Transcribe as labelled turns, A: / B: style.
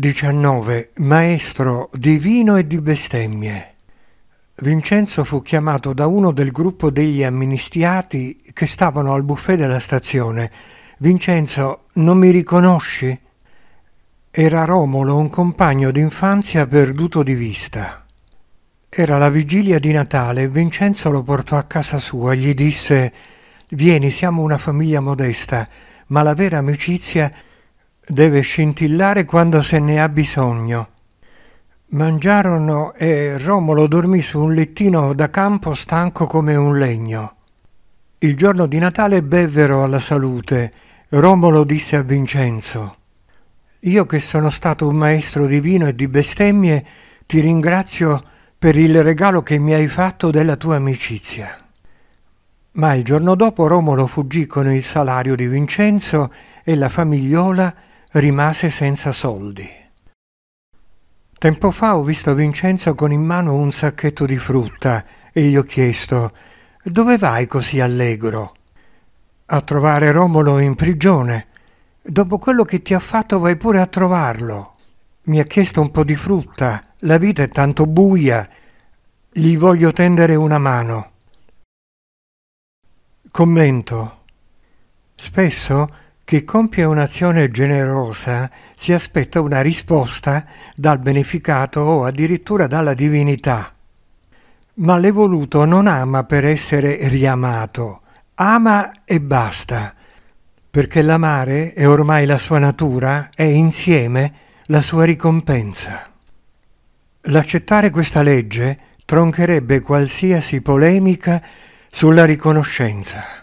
A: 19. Maestro di vino e di bestemmie. Vincenzo fu chiamato da uno del gruppo degli amnistiati che stavano al buffet della stazione. Vincenzo, non mi riconosci? Era Romolo, un compagno d'infanzia perduto di vista. Era la vigilia di Natale e Vincenzo lo portò a casa sua gli disse Vieni, siamo una famiglia modesta, ma la vera amicizia è deve scintillare quando se ne ha bisogno. Mangiarono e Romolo dormì su un lettino da campo stanco come un legno. Il giorno di Natale bevvero alla salute. Romolo disse a Vincenzo Io che sono stato un maestro di vino e di bestemmie, ti ringrazio per il regalo che mi hai fatto della tua amicizia. Ma il giorno dopo Romolo fuggì con il salario di Vincenzo e la famigliola rimase senza soldi. Tempo fa ho visto Vincenzo con in mano un sacchetto di frutta e gli ho chiesto dove vai così allegro? A trovare Romolo in prigione. Dopo quello che ti ha fatto vai pure a trovarlo. Mi ha chiesto un po' di frutta, la vita è tanto buia, gli voglio tendere una mano. Commento. Spesso chi compie un'azione generosa si aspetta una risposta dal beneficato o addirittura dalla divinità. Ma l'evoluto non ama per essere riamato, ama e basta, perché l'amare è ormai la sua natura e insieme la sua ricompensa. L'accettare questa legge troncherebbe qualsiasi polemica sulla riconoscenza.